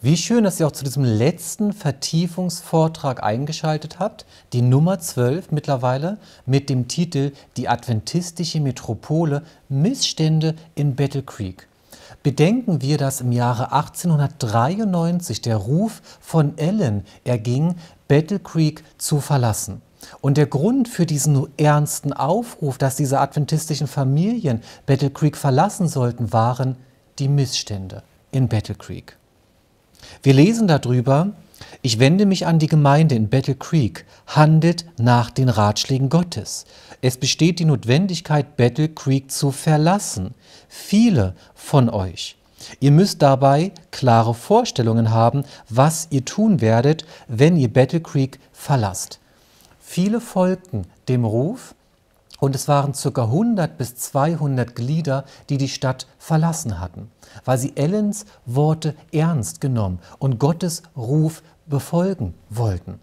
Wie schön, dass ihr auch zu diesem letzten Vertiefungsvortrag eingeschaltet habt, die Nummer 12 mittlerweile mit dem Titel Die adventistische Metropole Missstände in Battle Creek. Bedenken wir, dass im Jahre 1893 der Ruf von Ellen erging, Battle Creek zu verlassen. Und der Grund für diesen ernsten Aufruf, dass diese adventistischen Familien Battle Creek verlassen sollten, waren die Missstände in Battle Creek. Wir lesen darüber, ich wende mich an die Gemeinde in Battle Creek, handelt nach den Ratschlägen Gottes. Es besteht die Notwendigkeit, Battle Creek zu verlassen. Viele von euch. Ihr müsst dabei klare Vorstellungen haben, was ihr tun werdet, wenn ihr Battle Creek verlasst. Viele folgten dem Ruf und es waren ca. 100 bis 200 Glieder, die die Stadt verlassen hatten, weil sie Ellens Worte ernst genommen und Gottes Ruf befolgen wollten.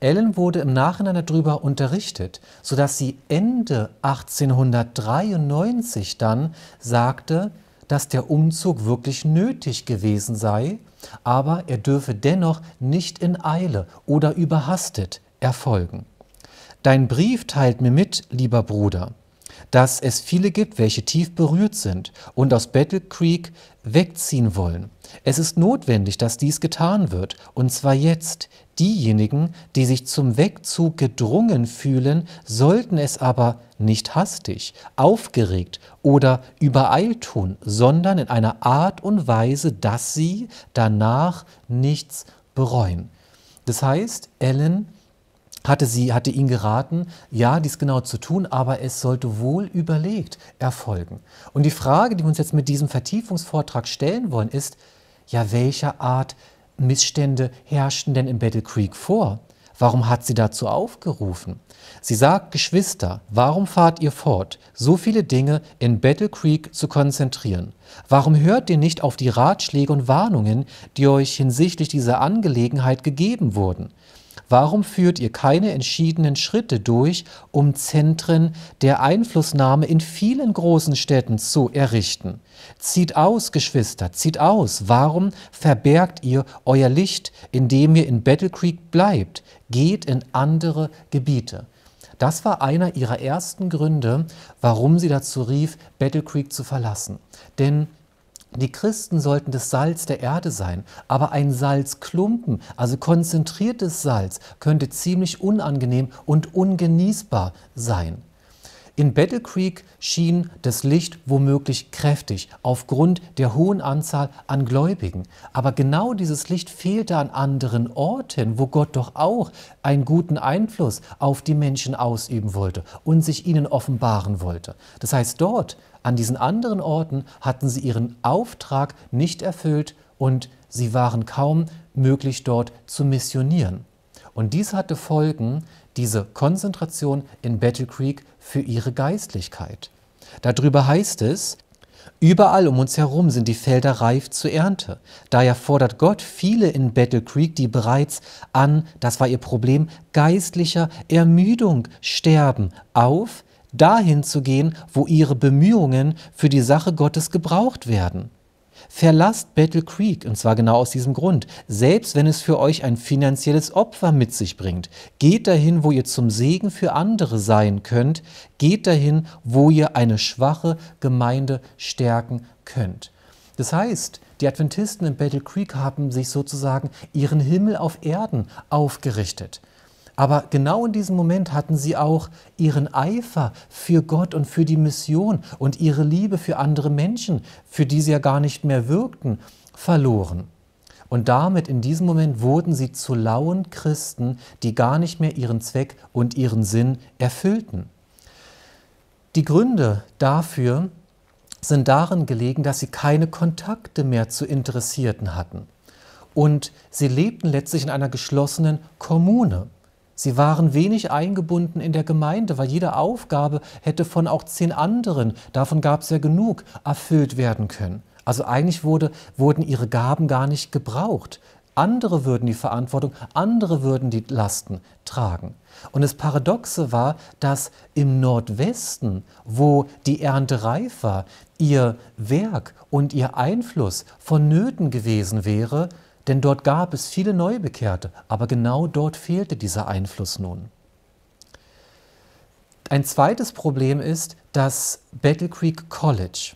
Ellen wurde im Nachhinein darüber unterrichtet, sodass sie Ende 1893 dann sagte, dass der Umzug wirklich nötig gewesen sei, aber er dürfe dennoch nicht in Eile oder überhastet erfolgen. Dein Brief teilt mir mit, lieber Bruder, dass es viele gibt, welche tief berührt sind und aus Battle Creek wegziehen wollen. Es ist notwendig, dass dies getan wird, und zwar jetzt. Diejenigen, die sich zum Wegzug gedrungen fühlen, sollten es aber nicht hastig, aufgeregt oder übereilt tun, sondern in einer Art und Weise, dass sie danach nichts bereuen. Das heißt, Ellen hatte, sie, hatte ihn geraten, ja, dies genau zu tun, aber es sollte wohl überlegt erfolgen. Und die Frage, die wir uns jetzt mit diesem Vertiefungsvortrag stellen wollen, ist, ja, welcher Art Missstände herrschten denn in Battle Creek vor? Warum hat sie dazu aufgerufen? Sie sagt, Geschwister, warum fahrt ihr fort, so viele Dinge in Battle Creek zu konzentrieren? Warum hört ihr nicht auf die Ratschläge und Warnungen, die euch hinsichtlich dieser Angelegenheit gegeben wurden? Warum führt ihr keine entschiedenen Schritte durch, um Zentren der Einflussnahme in vielen großen Städten zu errichten? Zieht aus, Geschwister, zieht aus. Warum verbergt ihr euer Licht, indem ihr in Battle Creek bleibt? Geht in andere Gebiete. Das war einer ihrer ersten Gründe, warum sie dazu rief, Battle Creek zu verlassen. Denn die Christen sollten das Salz der Erde sein, aber ein Salzklumpen, also konzentriertes Salz, könnte ziemlich unangenehm und ungenießbar sein. In Battle Creek schien das Licht womöglich kräftig aufgrund der hohen Anzahl an Gläubigen. Aber genau dieses Licht fehlte an anderen Orten, wo Gott doch auch einen guten Einfluss auf die Menschen ausüben wollte und sich ihnen offenbaren wollte. Das heißt, dort, an diesen anderen Orten, hatten sie ihren Auftrag nicht erfüllt und sie waren kaum möglich dort zu missionieren. Und dies hatte Folgen, diese Konzentration in Battle Creek für ihre Geistlichkeit. Darüber heißt es, Überall um uns herum sind die Felder reif zur Ernte. Daher fordert Gott viele in Battle Creek, die bereits an, das war ihr Problem, geistlicher Ermüdung sterben, auf, dahin zu gehen, wo ihre Bemühungen für die Sache Gottes gebraucht werden. Verlasst Battle Creek, und zwar genau aus diesem Grund, selbst wenn es für euch ein finanzielles Opfer mit sich bringt. Geht dahin, wo ihr zum Segen für andere sein könnt. Geht dahin, wo ihr eine schwache Gemeinde stärken könnt. Das heißt, die Adventisten in Battle Creek haben sich sozusagen ihren Himmel auf Erden aufgerichtet. Aber genau in diesem Moment hatten sie auch ihren Eifer für Gott und für die Mission und ihre Liebe für andere Menschen, für die sie ja gar nicht mehr wirkten, verloren. Und damit in diesem Moment wurden sie zu lauen Christen, die gar nicht mehr ihren Zweck und ihren Sinn erfüllten. Die Gründe dafür sind darin gelegen, dass sie keine Kontakte mehr zu Interessierten hatten. Und sie lebten letztlich in einer geschlossenen Kommune. Sie waren wenig eingebunden in der Gemeinde, weil jede Aufgabe hätte von auch zehn anderen, davon gab es ja genug, erfüllt werden können. Also eigentlich wurde, wurden ihre Gaben gar nicht gebraucht. Andere würden die Verantwortung, andere würden die Lasten tragen. Und das Paradoxe war, dass im Nordwesten, wo die Ernte reif war, ihr Werk und ihr Einfluss vonnöten gewesen wäre, denn dort gab es viele Neubekehrte, aber genau dort fehlte dieser Einfluss nun. Ein zweites Problem ist das Battle Creek College.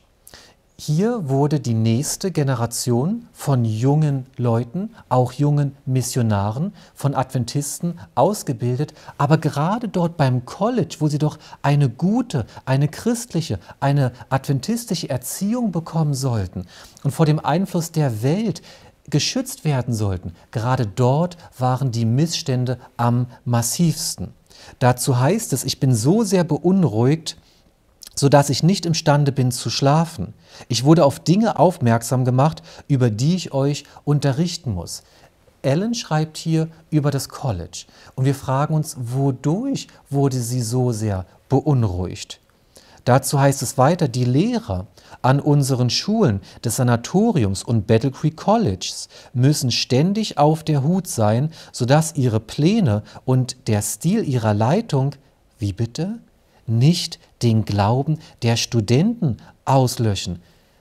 Hier wurde die nächste Generation von jungen Leuten, auch jungen Missionaren, von Adventisten ausgebildet, aber gerade dort beim College, wo sie doch eine gute, eine christliche, eine adventistische Erziehung bekommen sollten und vor dem Einfluss der Welt geschützt werden sollten, gerade dort waren die Missstände am massivsten. Dazu heißt es, ich bin so sehr beunruhigt, sodass ich nicht imstande bin zu schlafen. Ich wurde auf Dinge aufmerksam gemacht, über die ich euch unterrichten muss. Ellen schreibt hier über das College und wir fragen uns, wodurch wurde sie so sehr beunruhigt? Dazu heißt es weiter, die Lehrer an unseren Schulen des Sanatoriums und Battle Creek Colleges müssen ständig auf der Hut sein, sodass ihre Pläne und der Stil ihrer Leitung, wie bitte, nicht den Glauben der Studenten auslöschen.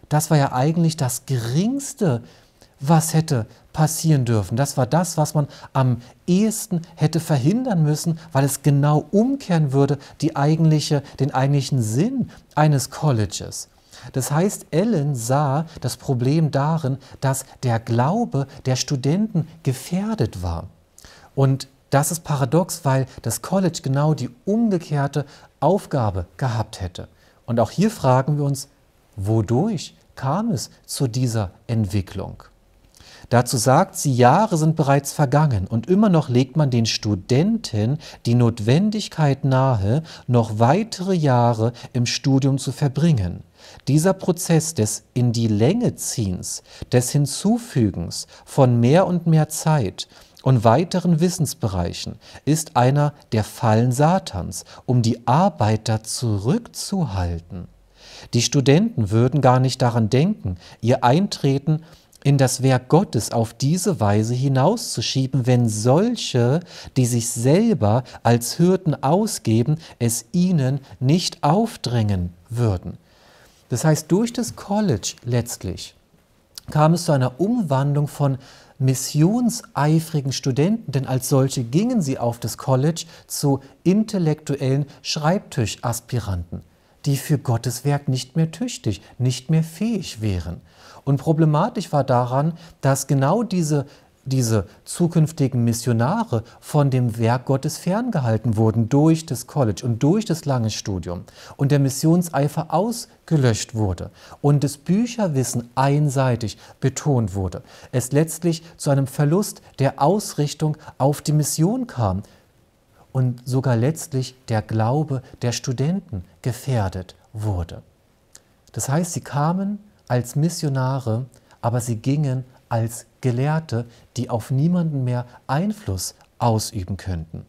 Das war ja eigentlich das Geringste, was hätte passieren dürfen. Das war das, was man am ehesten hätte verhindern müssen, weil es genau umkehren würde die eigentliche, den eigentlichen Sinn eines Colleges. Das heißt, Ellen sah das Problem darin, dass der Glaube der Studenten gefährdet war. Und das ist paradox, weil das College genau die umgekehrte Aufgabe gehabt hätte. Und auch hier fragen wir uns, wodurch kam es zu dieser Entwicklung? Dazu sagt sie, Jahre sind bereits vergangen und immer noch legt man den Studenten die Notwendigkeit nahe, noch weitere Jahre im Studium zu verbringen. Dieser Prozess des in die Länge ziehens, des Hinzufügens von mehr und mehr Zeit und weiteren Wissensbereichen ist einer der Fallen Satans, um die Arbeiter zurückzuhalten. Die Studenten würden gar nicht daran denken, ihr Eintreten in das Werk Gottes auf diese Weise hinauszuschieben, wenn solche, die sich selber als Hürden ausgeben, es ihnen nicht aufdrängen würden. Das heißt, durch das College letztlich kam es zu einer Umwandlung von missionseifrigen Studenten, denn als solche gingen sie auf das College zu intellektuellen Schreibtischaspiranten, die für Gottes Werk nicht mehr tüchtig, nicht mehr fähig wären. Und problematisch war daran, dass genau diese diese zukünftigen Missionare von dem Werk Gottes ferngehalten wurden durch das College und durch das lange Studium und der Missionseifer ausgelöscht wurde und das Bücherwissen einseitig betont wurde, es letztlich zu einem Verlust der Ausrichtung auf die Mission kam und sogar letztlich der Glaube der Studenten gefährdet wurde. Das heißt, sie kamen als Missionare, aber sie gingen als Gelehrte, die auf niemanden mehr Einfluss ausüben könnten.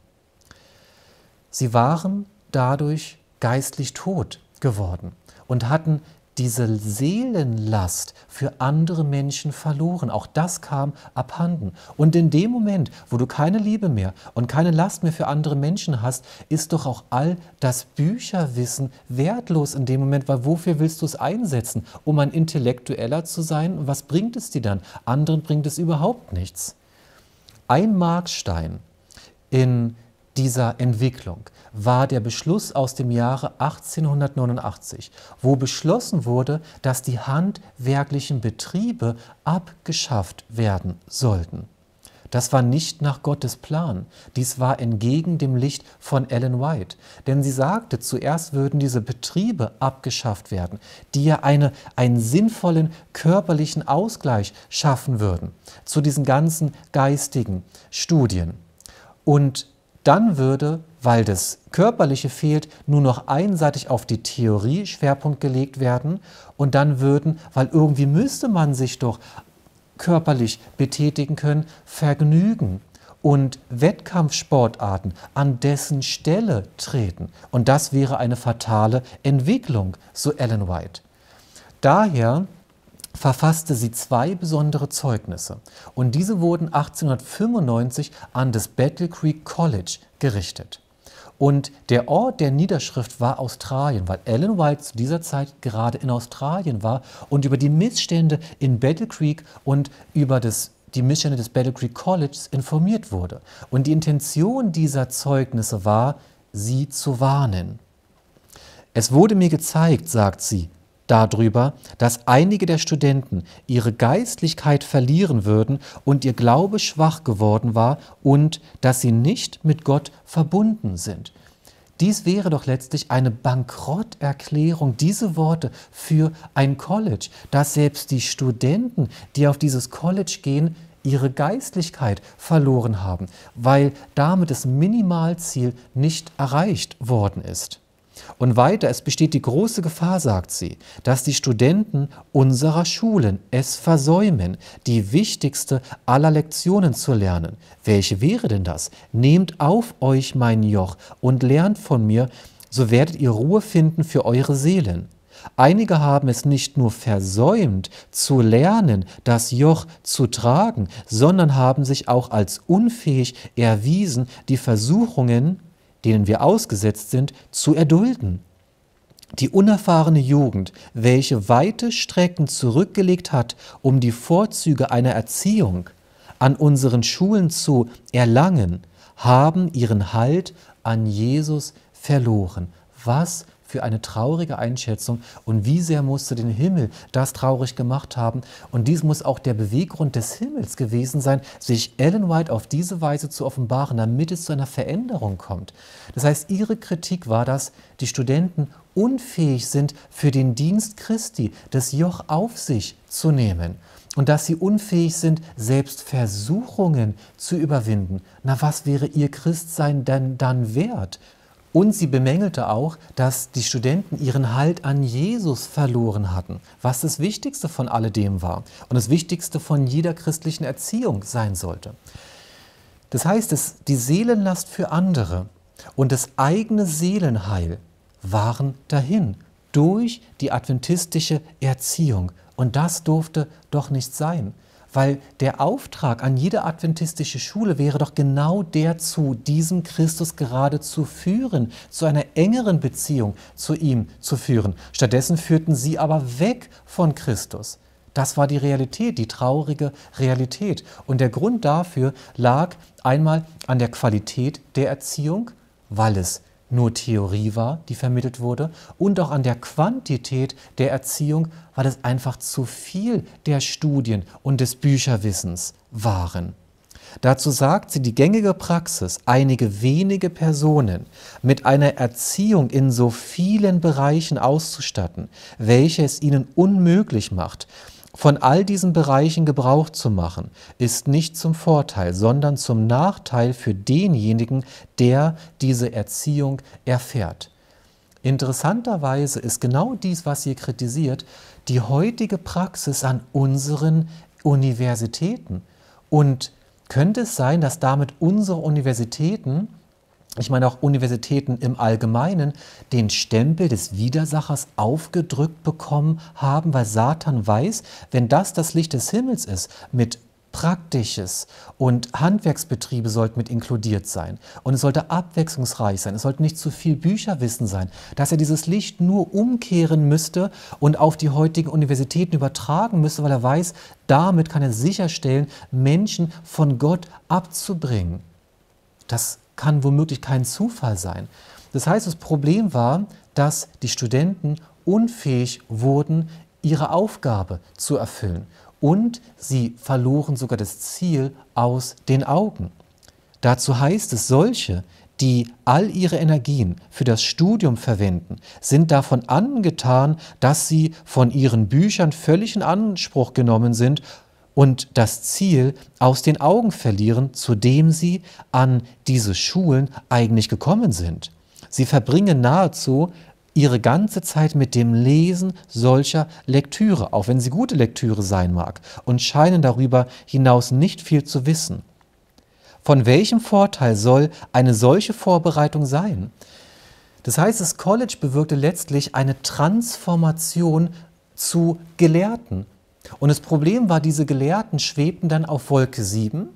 Sie waren dadurch geistlich tot geworden und hatten diese Seelenlast für andere Menschen verloren. Auch das kam abhanden. Und in dem Moment, wo du keine Liebe mehr und keine Last mehr für andere Menschen hast, ist doch auch all das Bücherwissen wertlos in dem Moment, weil wofür willst du es einsetzen? Um ein Intellektueller zu sein, was bringt es dir dann? Anderen bringt es überhaupt nichts. Ein Markstein in dieser Entwicklung war der Beschluss aus dem Jahre 1889, wo beschlossen wurde, dass die handwerklichen Betriebe abgeschafft werden sollten. Das war nicht nach Gottes Plan, dies war entgegen dem Licht von Ellen White, denn sie sagte, zuerst würden diese Betriebe abgeschafft werden, die ja eine, einen sinnvollen körperlichen Ausgleich schaffen würden zu diesen ganzen geistigen Studien. Und dann würde, weil das Körperliche fehlt, nur noch einseitig auf die Theorie Schwerpunkt gelegt werden und dann würden, weil irgendwie müsste man sich doch körperlich betätigen können, vergnügen und Wettkampfsportarten an dessen Stelle treten. Und das wäre eine fatale Entwicklung, so Ellen White. Daher verfasste sie zwei besondere Zeugnisse und diese wurden 1895 an das Battle Creek College gerichtet. Und der Ort der Niederschrift war Australien, weil Ellen White zu dieser Zeit gerade in Australien war und über die Missstände in Battle Creek und über das die Missstände des Battle Creek Colleges informiert wurde. Und die Intention dieser Zeugnisse war, sie zu warnen. Es wurde mir gezeigt, sagt sie, darüber, dass einige der Studenten ihre Geistlichkeit verlieren würden und ihr Glaube schwach geworden war und dass sie nicht mit Gott verbunden sind. Dies wäre doch letztlich eine Bankrotterklärung, diese Worte für ein College, dass selbst die Studenten, die auf dieses College gehen, ihre Geistlichkeit verloren haben, weil damit das Minimalziel nicht erreicht worden ist. Und weiter, es besteht die große Gefahr, sagt sie, dass die Studenten unserer Schulen es versäumen, die wichtigste aller Lektionen zu lernen. Welche wäre denn das? Nehmt auf euch mein Joch und lernt von mir, so werdet ihr Ruhe finden für eure Seelen. Einige haben es nicht nur versäumt zu lernen, das Joch zu tragen, sondern haben sich auch als unfähig erwiesen, die Versuchungen, denen wir ausgesetzt sind, zu erdulden. Die unerfahrene Jugend, welche weite Strecken zurückgelegt hat, um die Vorzüge einer Erziehung an unseren Schulen zu erlangen, haben ihren Halt an Jesus verloren. Was für eine traurige Einschätzung und wie sehr musste den Himmel das traurig gemacht haben. Und dies muss auch der Beweggrund des Himmels gewesen sein, sich Ellen White auf diese Weise zu offenbaren, damit es zu einer Veränderung kommt. Das heißt, ihre Kritik war, dass die Studenten unfähig sind, für den Dienst Christi das Joch auf sich zu nehmen und dass sie unfähig sind, selbst Versuchungen zu überwinden. Na, was wäre ihr Christsein denn dann wert? Und sie bemängelte auch, dass die Studenten ihren Halt an Jesus verloren hatten, was das Wichtigste von alledem war und das Wichtigste von jeder christlichen Erziehung sein sollte. Das heißt, dass die Seelenlast für andere und das eigene Seelenheil waren dahin durch die adventistische Erziehung. Und das durfte doch nicht sein. Weil der Auftrag an jede adventistische Schule wäre doch genau der zu diesem Christus gerade zu führen, zu einer engeren Beziehung zu ihm zu führen. Stattdessen führten sie aber weg von Christus. Das war die Realität, die traurige Realität. Und der Grund dafür lag einmal an der Qualität der Erziehung, weil es nur Theorie war, die vermittelt wurde, und auch an der Quantität der Erziehung, weil es einfach zu viel der Studien und des Bücherwissens waren. Dazu sagt sie, die gängige Praxis, einige wenige Personen mit einer Erziehung in so vielen Bereichen auszustatten, welche es ihnen unmöglich macht, von all diesen Bereichen Gebrauch zu machen, ist nicht zum Vorteil, sondern zum Nachteil für denjenigen, der diese Erziehung erfährt. Interessanterweise ist genau dies, was ihr kritisiert, die heutige Praxis an unseren Universitäten. Und könnte es sein, dass damit unsere Universitäten ich meine auch Universitäten im Allgemeinen, den Stempel des Widersachers aufgedrückt bekommen haben, weil Satan weiß, wenn das das Licht des Himmels ist, mit Praktisches und Handwerksbetriebe sollten mit inkludiert sein. Und es sollte abwechslungsreich sein. Es sollte nicht zu viel Bücherwissen sein, dass er dieses Licht nur umkehren müsste und auf die heutigen Universitäten übertragen müsste, weil er weiß, damit kann er sicherstellen, Menschen von Gott abzubringen. Das kann womöglich kein Zufall sein. Das heißt, das Problem war, dass die Studenten unfähig wurden, ihre Aufgabe zu erfüllen. Und sie verloren sogar das Ziel aus den Augen. Dazu heißt es, solche, die all ihre Energien für das Studium verwenden, sind davon angetan, dass sie von ihren Büchern völlig in Anspruch genommen sind und das Ziel aus den Augen verlieren, zu dem sie an diese Schulen eigentlich gekommen sind. Sie verbringen nahezu ihre ganze Zeit mit dem Lesen solcher Lektüre, auch wenn sie gute Lektüre sein mag, und scheinen darüber hinaus nicht viel zu wissen. Von welchem Vorteil soll eine solche Vorbereitung sein? Das heißt, das College bewirkte letztlich eine Transformation zu Gelehrten, und das Problem war, diese Gelehrten schwebten dann auf Wolke 7,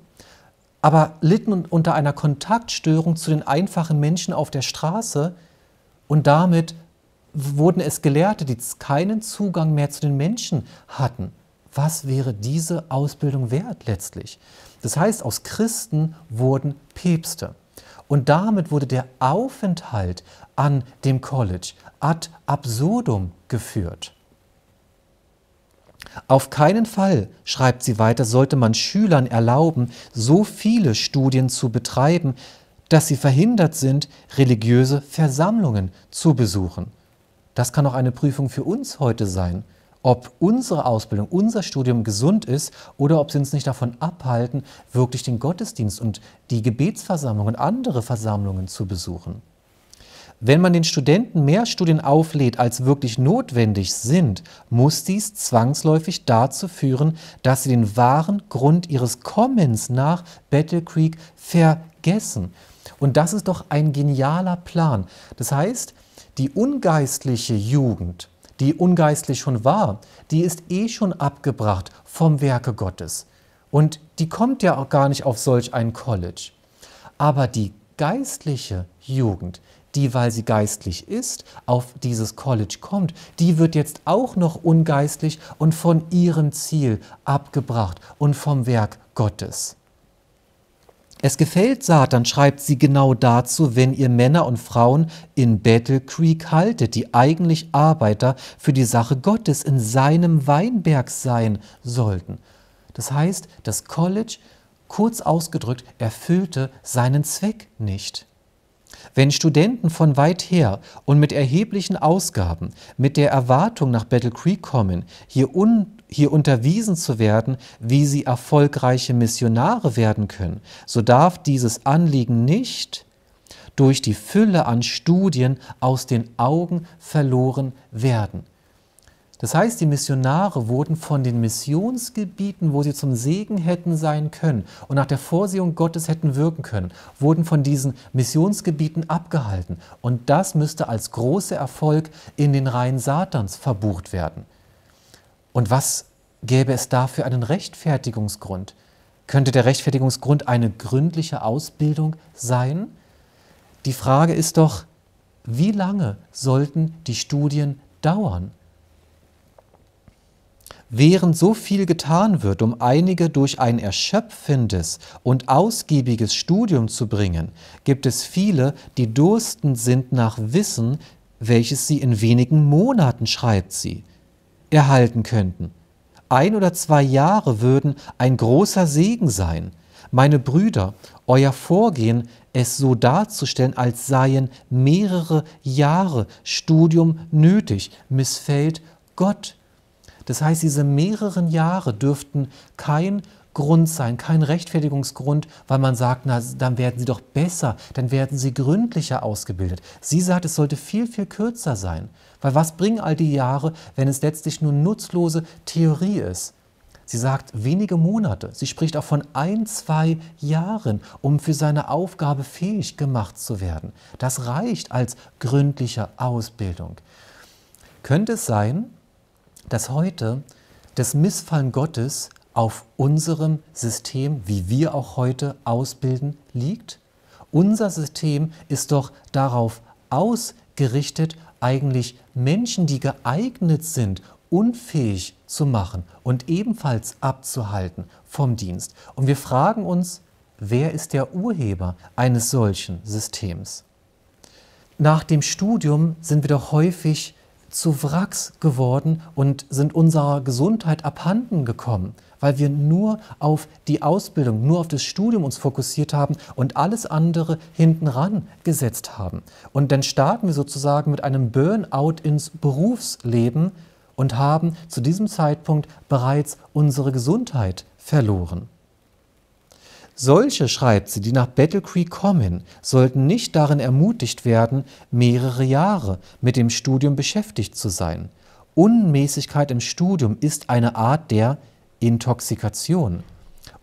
aber litten unter einer Kontaktstörung zu den einfachen Menschen auf der Straße und damit wurden es Gelehrte, die keinen Zugang mehr zu den Menschen hatten. Was wäre diese Ausbildung wert letztlich? Das heißt, aus Christen wurden Päpste. Und damit wurde der Aufenthalt an dem College ad absurdum geführt. Auf keinen Fall, schreibt sie weiter, sollte man Schülern erlauben, so viele Studien zu betreiben, dass sie verhindert sind, religiöse Versammlungen zu besuchen. Das kann auch eine Prüfung für uns heute sein, ob unsere Ausbildung, unser Studium gesund ist oder ob sie uns nicht davon abhalten, wirklich den Gottesdienst und die Gebetsversammlungen und andere Versammlungen zu besuchen. Wenn man den Studenten mehr Studien auflädt, als wirklich notwendig sind, muss dies zwangsläufig dazu führen, dass sie den wahren Grund ihres Kommens nach Battle Creek vergessen. Und das ist doch ein genialer Plan. Das heißt, die ungeistliche Jugend, die ungeistlich schon war, die ist eh schon abgebracht vom Werke Gottes. Und die kommt ja auch gar nicht auf solch ein College. Aber die geistliche Jugend, die, weil sie geistlich ist, auf dieses College kommt, die wird jetzt auch noch ungeistlich und von ihrem Ziel abgebracht und vom Werk Gottes. Es gefällt Satan, schreibt sie genau dazu, wenn ihr Männer und Frauen in Battle Creek haltet, die eigentlich Arbeiter für die Sache Gottes in seinem Weinberg sein sollten. Das heißt, das College, kurz ausgedrückt, erfüllte seinen Zweck nicht. Wenn Studenten von weit her und mit erheblichen Ausgaben mit der Erwartung nach Battle Creek kommen, hier, un, hier unterwiesen zu werden, wie sie erfolgreiche Missionare werden können, so darf dieses Anliegen nicht durch die Fülle an Studien aus den Augen verloren werden. Das heißt, die Missionare wurden von den Missionsgebieten, wo sie zum Segen hätten sein können und nach der Vorsehung Gottes hätten wirken können, wurden von diesen Missionsgebieten abgehalten. Und das müsste als großer Erfolg in den Reihen Satans verbucht werden. Und was gäbe es dafür einen Rechtfertigungsgrund? Könnte der Rechtfertigungsgrund eine gründliche Ausbildung sein? Die Frage ist doch, wie lange sollten die Studien dauern? Während so viel getan wird, um einige durch ein erschöpfendes und ausgiebiges Studium zu bringen, gibt es viele, die durstend sind nach Wissen, welches sie in wenigen Monaten, schreibt sie, erhalten könnten. Ein oder zwei Jahre würden ein großer Segen sein. Meine Brüder, euer Vorgehen, es so darzustellen, als seien mehrere Jahre Studium nötig, missfällt Gott das heißt, diese mehreren Jahre dürften kein Grund sein, kein Rechtfertigungsgrund, weil man sagt, na, dann werden sie doch besser, dann werden sie gründlicher ausgebildet. Sie sagt, es sollte viel, viel kürzer sein. Weil was bringen all die Jahre, wenn es letztlich nur nutzlose Theorie ist? Sie sagt wenige Monate. Sie spricht auch von ein, zwei Jahren, um für seine Aufgabe fähig gemacht zu werden. Das reicht als gründliche Ausbildung. Könnte es sein, dass heute das Missfallen Gottes auf unserem System, wie wir auch heute ausbilden, liegt? Unser System ist doch darauf ausgerichtet, eigentlich Menschen, die geeignet sind, unfähig zu machen und ebenfalls abzuhalten vom Dienst. Und wir fragen uns, wer ist der Urheber eines solchen Systems? Nach dem Studium sind wir doch häufig zu Wracks geworden und sind unserer Gesundheit abhanden gekommen, weil wir nur auf die Ausbildung, nur auf das Studium uns fokussiert haben und alles andere hinten ran gesetzt haben. Und dann starten wir sozusagen mit einem Burnout ins Berufsleben und haben zu diesem Zeitpunkt bereits unsere Gesundheit verloren. Solche, schreibt sie, die nach Battle Creek kommen, sollten nicht darin ermutigt werden, mehrere Jahre mit dem Studium beschäftigt zu sein. Unmäßigkeit im Studium ist eine Art der Intoxikation.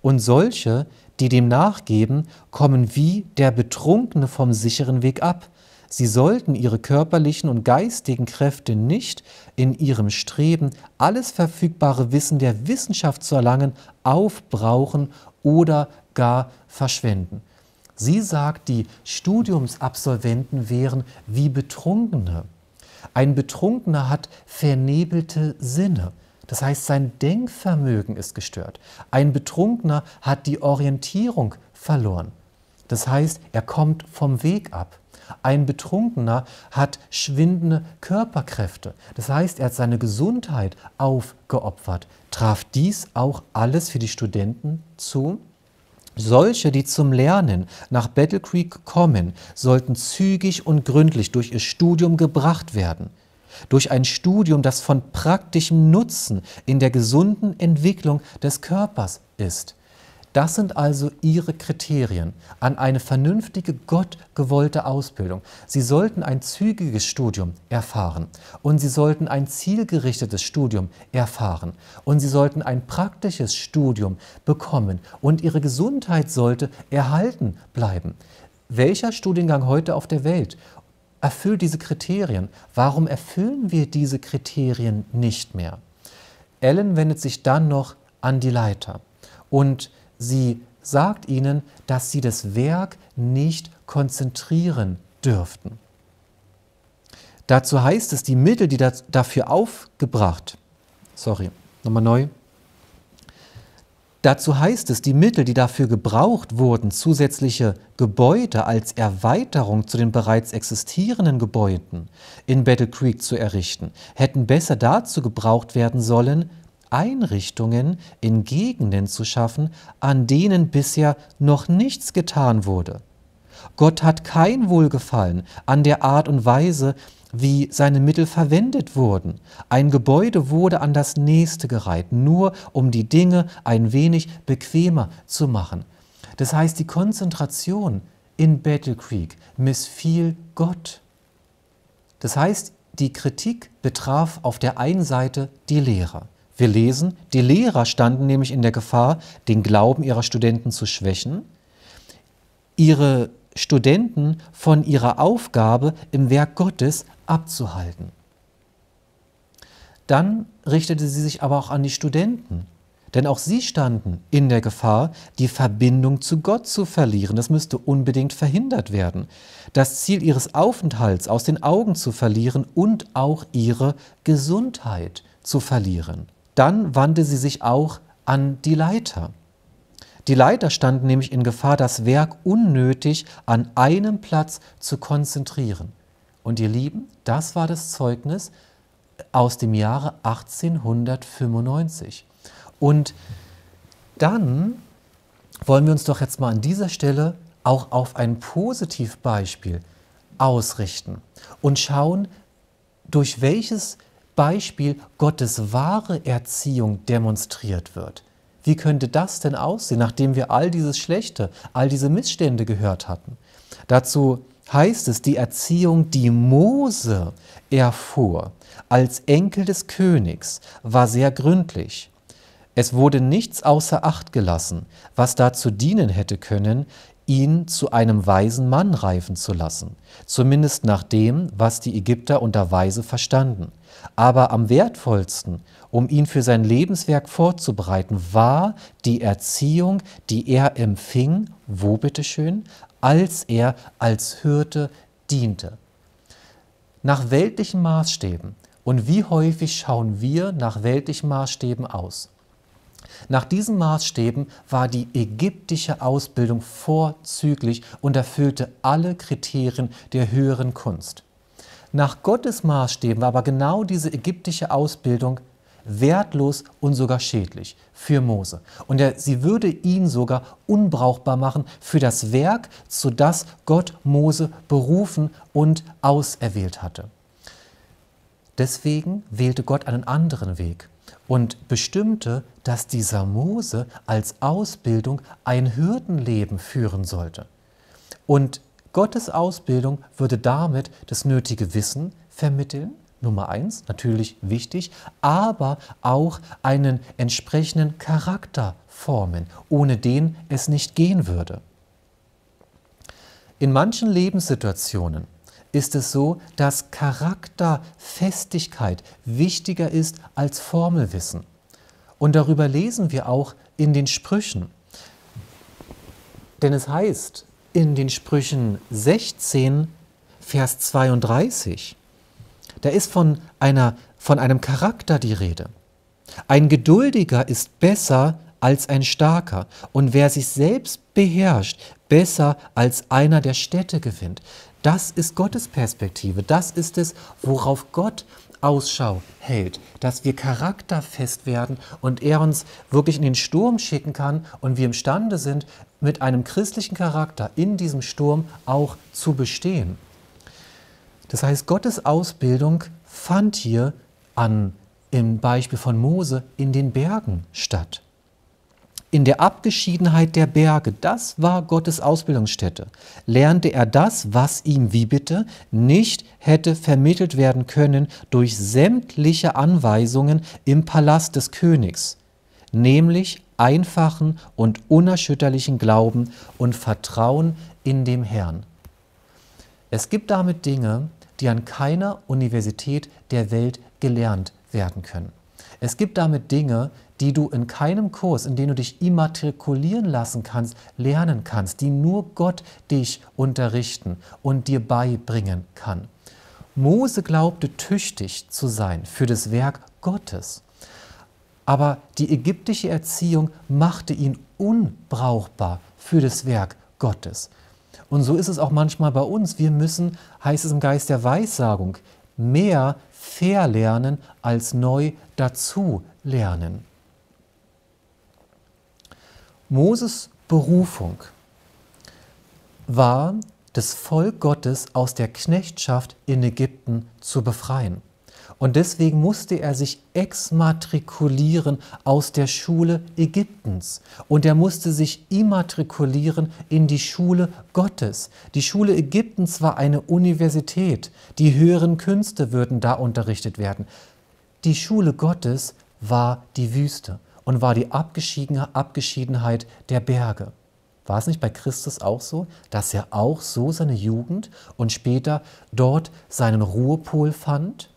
Und solche, die dem nachgeben, kommen wie der Betrunkene vom sicheren Weg ab. Sie sollten ihre körperlichen und geistigen Kräfte nicht in ihrem Streben, alles verfügbare Wissen der Wissenschaft zu erlangen, aufbrauchen oder gar verschwenden. Sie sagt, die Studiumsabsolventen wären wie Betrunkene. Ein Betrunkener hat vernebelte Sinne. Das heißt, sein Denkvermögen ist gestört. Ein Betrunkener hat die Orientierung verloren. Das heißt, er kommt vom Weg ab. Ein Betrunkener hat schwindende Körperkräfte. Das heißt, er hat seine Gesundheit aufgeopfert. Traf dies auch alles für die Studenten zu? Solche, die zum Lernen nach Battle Creek kommen, sollten zügig und gründlich durch ihr Studium gebracht werden. Durch ein Studium, das von praktischem Nutzen in der gesunden Entwicklung des Körpers ist. Das sind also ihre Kriterien an eine vernünftige, gottgewollte Ausbildung. Sie sollten ein zügiges Studium erfahren und sie sollten ein zielgerichtetes Studium erfahren und sie sollten ein praktisches Studium bekommen und ihre Gesundheit sollte erhalten bleiben. Welcher Studiengang heute auf der Welt erfüllt diese Kriterien? Warum erfüllen wir diese Kriterien nicht mehr? Ellen wendet sich dann noch an die Leiter und Sie sagt ihnen, dass sie das Werk nicht konzentrieren dürften. Dazu heißt es, die Mittel, die dafür aufgebracht, sorry, nochmal neu. Dazu heißt es, die Mittel, die dafür gebraucht wurden, zusätzliche Gebäude als Erweiterung zu den bereits existierenden Gebäuden in Battle Creek zu errichten, hätten besser dazu gebraucht werden sollen, Einrichtungen in Gegenden zu schaffen, an denen bisher noch nichts getan wurde. Gott hat kein Wohlgefallen an der Art und Weise, wie seine Mittel verwendet wurden. Ein Gebäude wurde an das nächste gereiht, nur um die Dinge ein wenig bequemer zu machen. Das heißt, die Konzentration in Battle Creek missfiel Gott. Das heißt, die Kritik betraf auf der einen Seite die Lehrer. Wir lesen, die Lehrer standen nämlich in der Gefahr, den Glauben ihrer Studenten zu schwächen, ihre Studenten von ihrer Aufgabe im Werk Gottes abzuhalten. Dann richtete sie sich aber auch an die Studenten, denn auch sie standen in der Gefahr, die Verbindung zu Gott zu verlieren. Das müsste unbedingt verhindert werden. Das Ziel ihres Aufenthalts aus den Augen zu verlieren und auch ihre Gesundheit zu verlieren. Dann wandte sie sich auch an die Leiter. Die Leiter standen nämlich in Gefahr, das Werk unnötig an einem Platz zu konzentrieren. Und ihr Lieben, das war das Zeugnis aus dem Jahre 1895. Und dann wollen wir uns doch jetzt mal an dieser Stelle auch auf ein Positivbeispiel ausrichten und schauen, durch welches Beispiel Gottes wahre Erziehung demonstriert wird. Wie könnte das denn aussehen, nachdem wir all dieses Schlechte, all diese Missstände gehört hatten? Dazu heißt es, die Erziehung, die Mose erfuhr als Enkel des Königs, war sehr gründlich. Es wurde nichts außer Acht gelassen, was dazu dienen hätte können, ihn zu einem weisen Mann reifen zu lassen, zumindest nach dem, was die Ägypter unter Weise verstanden. Aber am wertvollsten, um ihn für sein Lebenswerk vorzubereiten, war die Erziehung, die er empfing, wo bitteschön, als er als Hirte diente. Nach weltlichen Maßstäben und wie häufig schauen wir nach weltlichen Maßstäben aus? Nach diesen Maßstäben war die ägyptische Ausbildung vorzüglich und erfüllte alle Kriterien der höheren Kunst. Nach Gottes Maßstäben war aber genau diese ägyptische Ausbildung wertlos und sogar schädlich für Mose. Und er, sie würde ihn sogar unbrauchbar machen für das Werk, zu das Gott Mose berufen und auserwählt hatte. Deswegen wählte Gott einen anderen Weg und bestimmte, dass dieser Mose als Ausbildung ein Hürdenleben führen sollte. Und Gottes Ausbildung würde damit das nötige Wissen vermitteln, Nummer eins, natürlich wichtig, aber auch einen entsprechenden Charakter formen, ohne den es nicht gehen würde. In manchen Lebenssituationen ist es so, dass Charakterfestigkeit wichtiger ist als Formelwissen. Und darüber lesen wir auch in den Sprüchen. Denn es heißt in den Sprüchen 16, Vers 32, da ist von, einer, von einem Charakter die Rede. Ein Geduldiger ist besser als ein Starker und wer sich selbst beherrscht, besser als einer der Städte gewinnt. Das ist Gottes Perspektive. Das ist es, worauf Gott Ausschau hält, dass wir charakterfest werden und er uns wirklich in den Sturm schicken kann und wir imstande sind, mit einem christlichen Charakter in diesem Sturm auch zu bestehen. Das heißt, Gottes Ausbildung fand hier an im Beispiel von Mose in den Bergen statt in der Abgeschiedenheit der Berge, das war Gottes Ausbildungsstätte, lernte er das, was ihm, wie bitte, nicht hätte vermittelt werden können durch sämtliche Anweisungen im Palast des Königs, nämlich einfachen und unerschütterlichen Glauben und Vertrauen in dem Herrn. Es gibt damit Dinge, die an keiner Universität der Welt gelernt werden können. Es gibt damit Dinge, die du in keinem Kurs, in dem du dich immatrikulieren lassen kannst, lernen kannst, die nur Gott dich unterrichten und dir beibringen kann. Mose glaubte tüchtig zu sein für das Werk Gottes. Aber die ägyptische Erziehung machte ihn unbrauchbar für das Werk Gottes. Und so ist es auch manchmal bei uns. Wir müssen, heißt es im Geist der Weissagung, mehr verlernen als neu dazu lernen. Moses Berufung war, das Volk Gottes aus der Knechtschaft in Ägypten zu befreien. Und deswegen musste er sich exmatrikulieren aus der Schule Ägyptens. Und er musste sich immatrikulieren in die Schule Gottes. Die Schule Ägyptens war eine Universität. Die höheren Künste würden da unterrichtet werden. Die Schule Gottes war die Wüste und war die Abgeschiedenheit der Berge. War es nicht bei Christus auch so, dass er auch so seine Jugend und später dort seinen Ruhepol fand?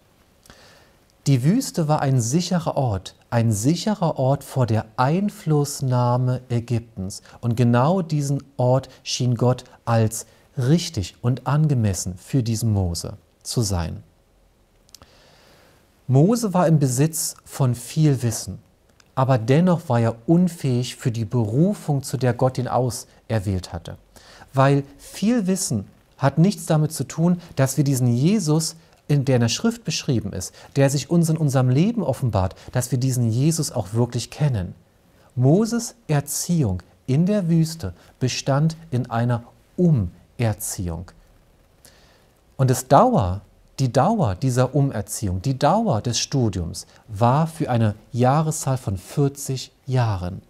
Die Wüste war ein sicherer Ort, ein sicherer Ort vor der Einflussnahme Ägyptens. Und genau diesen Ort schien Gott als richtig und angemessen für diesen Mose zu sein. Mose war im Besitz von viel Wissen aber dennoch war er unfähig für die Berufung, zu der Gott ihn auserwählt hatte. Weil viel Wissen hat nichts damit zu tun, dass wir diesen Jesus, in der in der Schrift beschrieben ist, der sich uns in unserem Leben offenbart, dass wir diesen Jesus auch wirklich kennen. Moses Erziehung in der Wüste bestand in einer Umerziehung. Und es dauert, die Dauer dieser Umerziehung, die Dauer des Studiums war für eine Jahreszahl von 40 Jahren.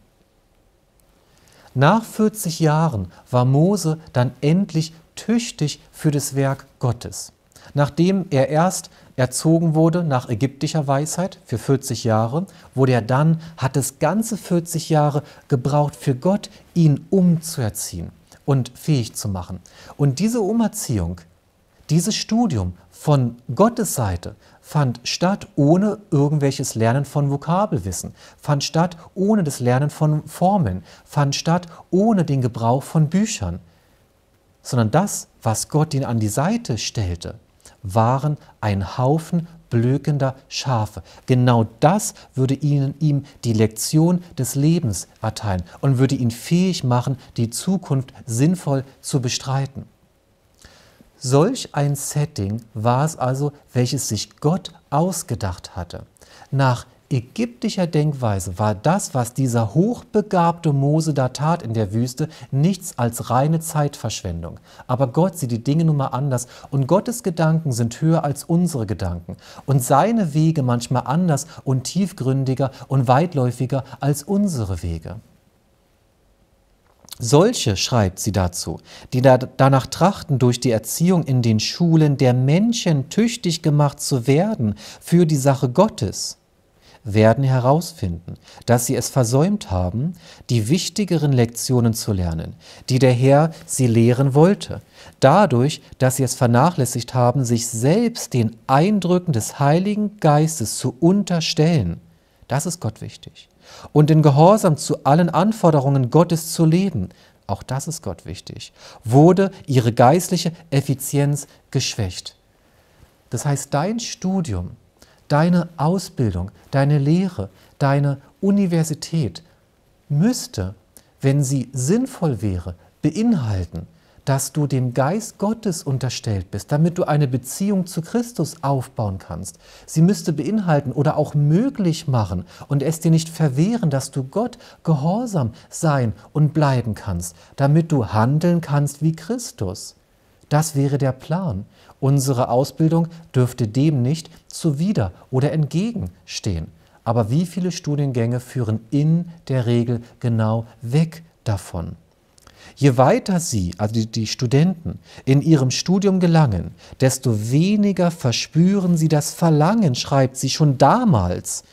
Nach 40 Jahren war Mose dann endlich tüchtig für das Werk Gottes. Nachdem er erst erzogen wurde nach ägyptischer Weisheit für 40 Jahre, wurde er dann, hat es ganze 40 Jahre gebraucht für Gott, ihn umzuerziehen und fähig zu machen. Und diese Umerziehung, dieses Studium von Gottes Seite fand statt ohne irgendwelches Lernen von Vokabelwissen, fand statt ohne das Lernen von Formeln, fand statt ohne den Gebrauch von Büchern, sondern das, was Gott ihnen an die Seite stellte, waren ein Haufen blökender Schafe. Genau das würde ihnen ihm die Lektion des Lebens erteilen und würde ihn fähig machen, die Zukunft sinnvoll zu bestreiten. Solch ein Setting war es also, welches sich Gott ausgedacht hatte. Nach ägyptischer Denkweise war das, was dieser hochbegabte Mose da tat in der Wüste, nichts als reine Zeitverschwendung. Aber Gott sieht die Dinge nun mal anders und Gottes Gedanken sind höher als unsere Gedanken und seine Wege manchmal anders und tiefgründiger und weitläufiger als unsere Wege. Solche, schreibt sie dazu, die da danach trachten, durch die Erziehung in den Schulen der Menschen tüchtig gemacht zu werden für die Sache Gottes, werden herausfinden, dass sie es versäumt haben, die wichtigeren Lektionen zu lernen, die der Herr sie lehren wollte, dadurch, dass sie es vernachlässigt haben, sich selbst den Eindrücken des Heiligen Geistes zu unterstellen. Das ist Gott wichtig und in Gehorsam zu allen Anforderungen Gottes zu leben, auch das ist Gott wichtig, wurde ihre geistliche Effizienz geschwächt. Das heißt, dein Studium, deine Ausbildung, deine Lehre, deine Universität müsste, wenn sie sinnvoll wäre, beinhalten, dass du dem Geist Gottes unterstellt bist, damit du eine Beziehung zu Christus aufbauen kannst. Sie müsste beinhalten oder auch möglich machen und es dir nicht verwehren, dass du Gott gehorsam sein und bleiben kannst, damit du handeln kannst wie Christus. Das wäre der Plan. Unsere Ausbildung dürfte dem nicht zuwider oder entgegenstehen. Aber wie viele Studiengänge führen in der Regel genau weg davon? Je weiter sie, also die, die, Studenten, in ihrem Studium gelangen, desto weniger verspüren sie das Verlangen, schreibt sie schon damals,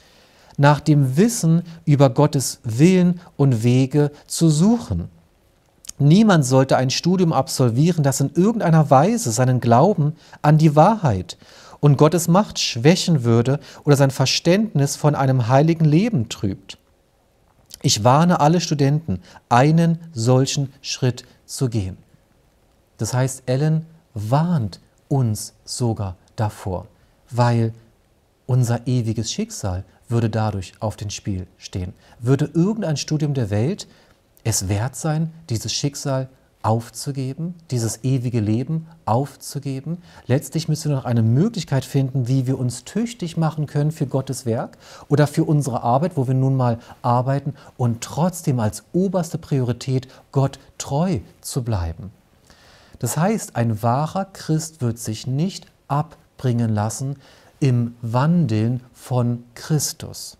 nach dem Wissen über Gottes Willen und Wege zu suchen. Niemand sollte ein Studium absolvieren, das in irgendeiner Weise seinen Glauben an die Wahrheit und Gottes Macht schwächen würde oder sein Verständnis von einem heiligen Leben trübt. Ich warne alle Studenten, einen solchen Schritt zu gehen. Das heißt, Ellen warnt uns sogar davor, weil unser ewiges Schicksal würde dadurch auf dem Spiel stehen. Würde irgendein Studium der Welt es wert sein, dieses Schicksal aufzugeben, dieses ewige Leben aufzugeben. Letztlich müssen wir noch eine Möglichkeit finden, wie wir uns tüchtig machen können für Gottes Werk oder für unsere Arbeit, wo wir nun mal arbeiten und trotzdem als oberste Priorität Gott treu zu bleiben. Das heißt, ein wahrer Christ wird sich nicht abbringen lassen im Wandeln von Christus.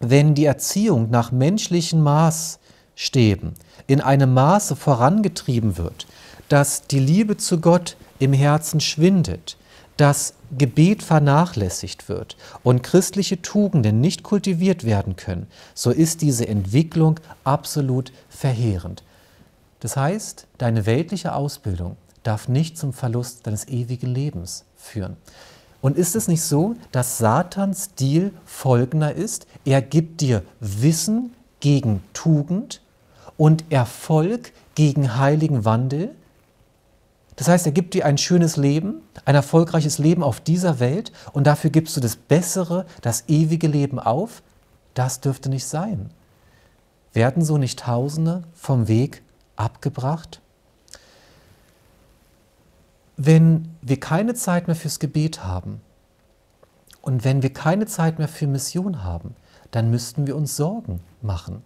Wenn die Erziehung nach menschlichem Maß Stäben in einem Maße vorangetrieben wird, dass die Liebe zu Gott im Herzen schwindet, dass Gebet vernachlässigt wird und christliche Tugenden nicht kultiviert werden können, so ist diese Entwicklung absolut verheerend. Das heißt, deine weltliche Ausbildung darf nicht zum Verlust deines ewigen Lebens führen. Und ist es nicht so, dass Satans Deal folgender ist? Er gibt dir Wissen gegen Tugend und Erfolg gegen heiligen Wandel. Das heißt, er gibt dir ein schönes Leben, ein erfolgreiches Leben auf dieser Welt und dafür gibst du das bessere, das ewige Leben auf. Das dürfte nicht sein. Werden so nicht Tausende vom Weg abgebracht? Wenn wir keine Zeit mehr fürs Gebet haben und wenn wir keine Zeit mehr für Mission haben, dann müssten wir uns Sorgen machen.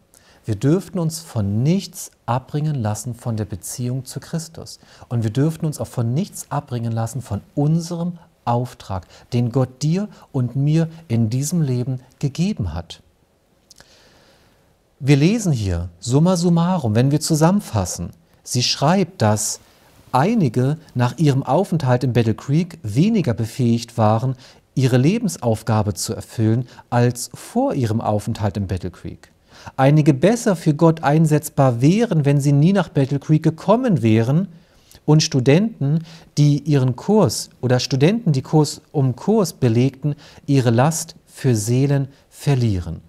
Wir dürften uns von nichts abbringen lassen von der Beziehung zu Christus. Und wir dürften uns auch von nichts abbringen lassen von unserem Auftrag, den Gott dir und mir in diesem Leben gegeben hat. Wir lesen hier summa summarum, wenn wir zusammenfassen. Sie schreibt, dass einige nach ihrem Aufenthalt in Battle Creek weniger befähigt waren, ihre Lebensaufgabe zu erfüllen als vor ihrem Aufenthalt in Battle Creek einige besser für Gott einsetzbar wären, wenn sie nie nach Battle Creek gekommen wären, und Studenten, die ihren Kurs oder Studenten, die Kurs um Kurs belegten, ihre Last für Seelen verlieren.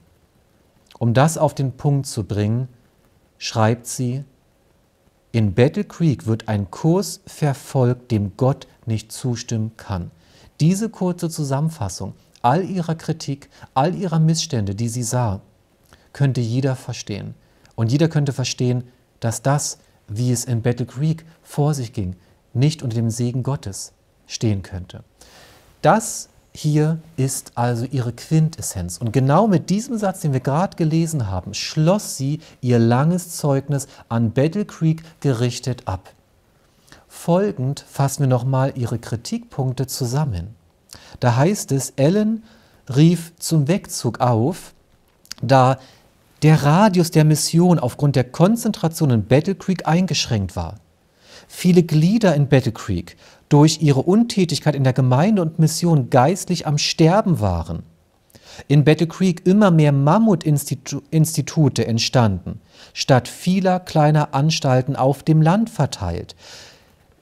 Um das auf den Punkt zu bringen, schreibt sie, in Battle Creek wird ein Kurs verfolgt, dem Gott nicht zustimmen kann. Diese kurze Zusammenfassung all ihrer Kritik, all ihrer Missstände, die sie sah, könnte jeder verstehen. Und jeder könnte verstehen, dass das, wie es in Battle Creek vor sich ging, nicht unter dem Segen Gottes stehen könnte. Das hier ist also ihre Quintessenz. Und genau mit diesem Satz, den wir gerade gelesen haben, schloss sie ihr langes Zeugnis an Battle Creek gerichtet ab. Folgend fassen wir nochmal ihre Kritikpunkte zusammen. Da heißt es, Ellen rief zum Wegzug auf, da der Radius der Mission aufgrund der Konzentration in Battle Creek eingeschränkt war. Viele Glieder in Battle Creek durch ihre Untätigkeit in der Gemeinde und Mission geistlich am Sterben waren. In Battle Creek immer mehr Mammutinstitute entstanden, statt vieler kleiner Anstalten auf dem Land verteilt.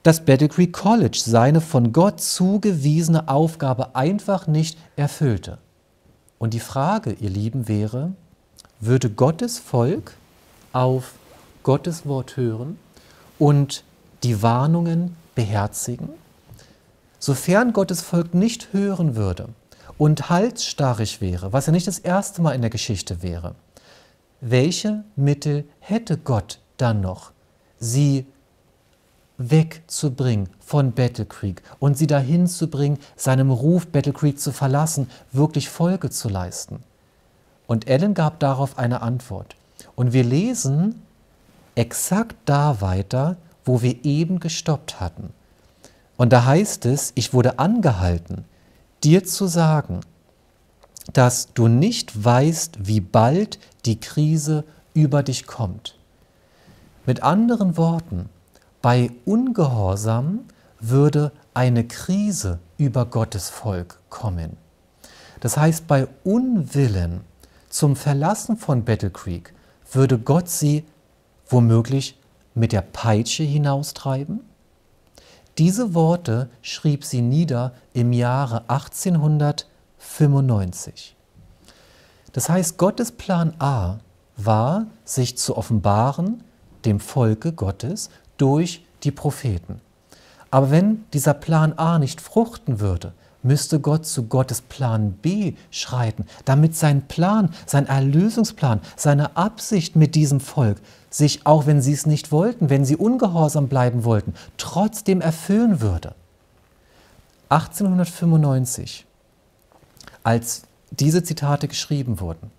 Das Battle Creek College seine von Gott zugewiesene Aufgabe einfach nicht erfüllte. Und die Frage, ihr Lieben, wäre, würde Gottes Volk auf Gottes Wort hören und die Warnungen beherzigen? Sofern Gottes Volk nicht hören würde und halsstarrig wäre, was ja nicht das erste Mal in der Geschichte wäre, welche Mittel hätte Gott dann noch, sie wegzubringen von Battle Creek und sie dahin zu bringen, seinem Ruf Battle Creek zu verlassen, wirklich Folge zu leisten? Und Ellen gab darauf eine Antwort. Und wir lesen exakt da weiter, wo wir eben gestoppt hatten. Und da heißt es, ich wurde angehalten, dir zu sagen, dass du nicht weißt, wie bald die Krise über dich kommt. Mit anderen Worten, bei Ungehorsam würde eine Krise über Gottes Volk kommen. Das heißt, bei Unwillen zum Verlassen von Battle Creek würde Gott sie womöglich mit der Peitsche hinaustreiben? Diese Worte schrieb sie nieder im Jahre 1895. Das heißt, Gottes Plan A war, sich zu offenbaren dem Volke Gottes durch die Propheten. Aber wenn dieser Plan A nicht fruchten würde, müsste Gott zu Gottes Plan B schreiten, damit sein Plan, sein Erlösungsplan, seine Absicht mit diesem Volk sich, auch wenn sie es nicht wollten, wenn sie ungehorsam bleiben wollten, trotzdem erfüllen würde. 1895, als diese Zitate geschrieben wurden,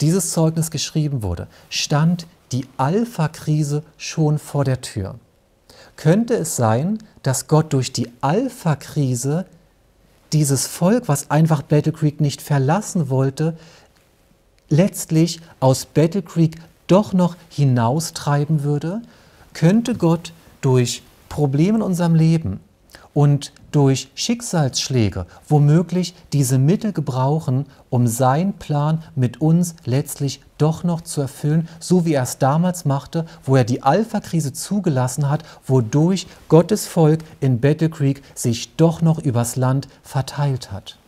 dieses Zeugnis geschrieben wurde, stand die Alpha-Krise schon vor der Tür. Könnte es sein, dass Gott durch die Alpha-Krise dieses Volk, was einfach Battle Creek nicht verlassen wollte, letztlich aus Battle Creek doch noch hinaustreiben würde, könnte Gott durch Probleme in unserem Leben und durch Schicksalsschläge womöglich diese Mittel gebrauchen, um seinen Plan mit uns letztlich doch noch zu erfüllen, so wie er es damals machte, wo er die Alpha-Krise zugelassen hat, wodurch Gottes Volk in Battle Creek sich doch noch übers Land verteilt hat.